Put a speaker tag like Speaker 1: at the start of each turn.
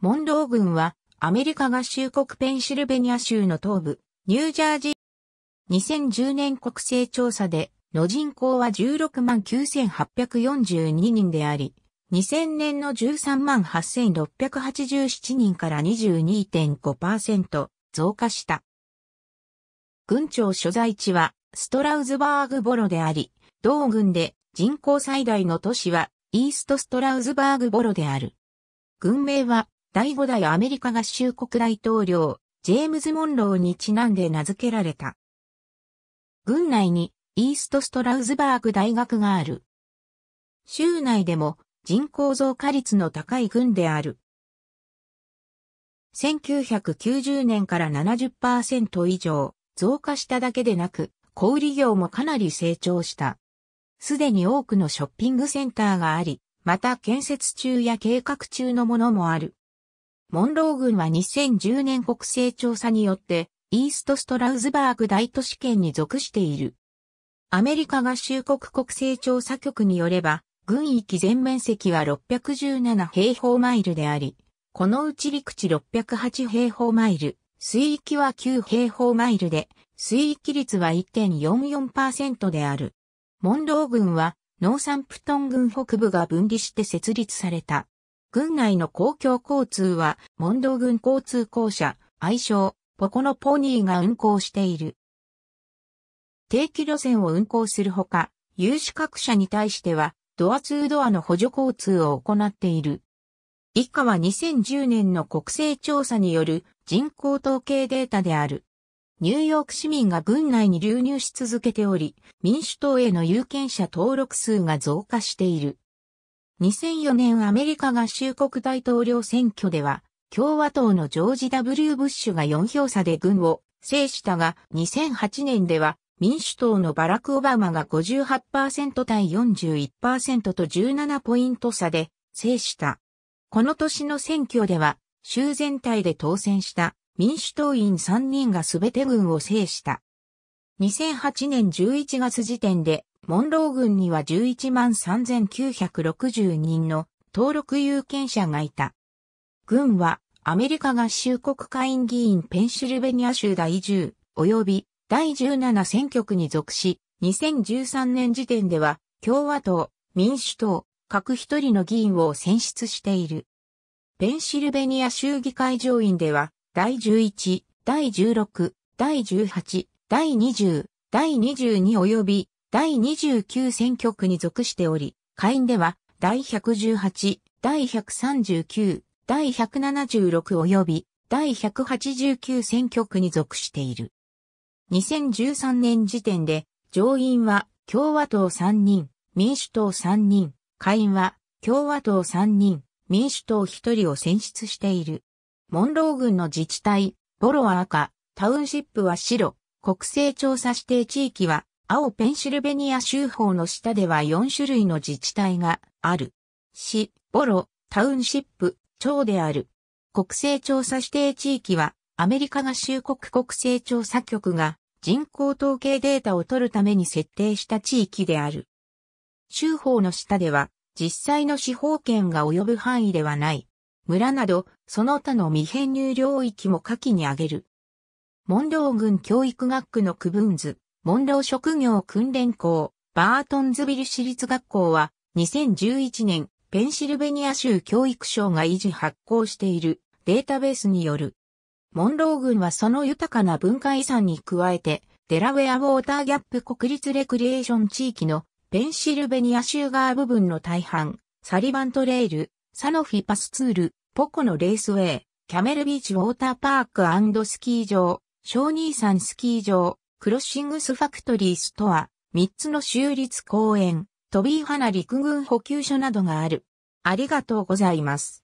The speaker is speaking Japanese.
Speaker 1: モンロー軍は、アメリカ合衆国ペンシルベニア州の東部、ニュージャージー。2010年国勢調査で、の人口は16万9842人であり、2000年の13万8687人から22.5%増加した。軍庁所在地はストラウズバーグボロであり、同軍で人口最大の都市はイーストストラウズバーグボロである。軍名は第5代アメリカ合衆国大統領、ジェームズ・モンローにちなんで名付けられた。郡内にイーストストラウズバーグ大学がある。州内でも人口増加率の高い郡である。1990年から70%以上増加しただけでなく、小売業もかなり成長した。すでに多くのショッピングセンターがあり、また建設中や計画中のものもある。モンロー軍は2010年国勢調査によって、イーストストラウズバーグ大都市圏に属している。アメリカ合衆国国勢調査局によれば、軍域全面積は617平方マイルであり、このうち陸地608平方マイル、水域は9平方マイルで、水域率は1.44%である。モンロー軍は、ノーサンプトン軍北部が分離して設立された。郡内の公共交通は、問答郡交通公社、愛称、ポコのポニーが運行している。定期路線を運行するほか、有資格者に対しては、ドアツードアの補助交通を行っている。以下は2010年の国勢調査による人口統計データである。ニューヨーク市民が郡内に流入し続けており、民主党への有権者登録数が増加している。2004年アメリカ合衆国大統領選挙では、共和党のジョージ・ W・ ブッシュが4票差で軍を制したが、2008年では民主党のバラク・オバマが58%対41%と17ポイント差で制した。この年の選挙では、州全体で当選した民主党員3人が全て軍を制した。2008年11月時点でモンロー郡には11万3960人の登録有権者がいた。郡はアメリカ合衆国会議員ペンシルベニア州第10及び第17選挙区に属し、2013年時点では共和党、民主党、各一人の議員を選出している。ペンシルベニア州議会上院では第11、第16、第18、第20、第22及び第29選挙区に属しており、下院では第118、第139、第176及び第189選挙区に属している。2013年時点で上院は共和党3人、民主党3人、下院は共和党3人、民主党1人を選出している。モンロー郡の自治体、ボロは赤、タウンシップは白、国勢調査指定地域は青ペンシルベニア州法の下では4種類の自治体がある。市、ボロ、タウンシップ、町である。国勢調査指定地域は、アメリカ合衆国国勢調査局が人口統計データを取るために設定した地域である。州法の下では、実際の司法権が及ぶ範囲ではない。村など、その他の未編入領域も下記に挙げる。モンロー郡教育学区の区分図。モンロー職業訓練校、バートンズビル私立学校は、2011年、ペンシルベニア州教育省が維持発行しているデータベースによる。モンロー郡はその豊かな文化遺産に加えて、デラウェアウォーターギャップ国立レクリエーション地域のペンシルベニア州側部分の大半、サリバントレール、サノフィパスツール、ポコのレースウェイ、キャメルビーチウォーターパークスキー場、小兄さんスキー場、クロッシングスファクトリーストア、3つの州立公園、トビーハナ陸軍補給所などがある。ありがとうございます。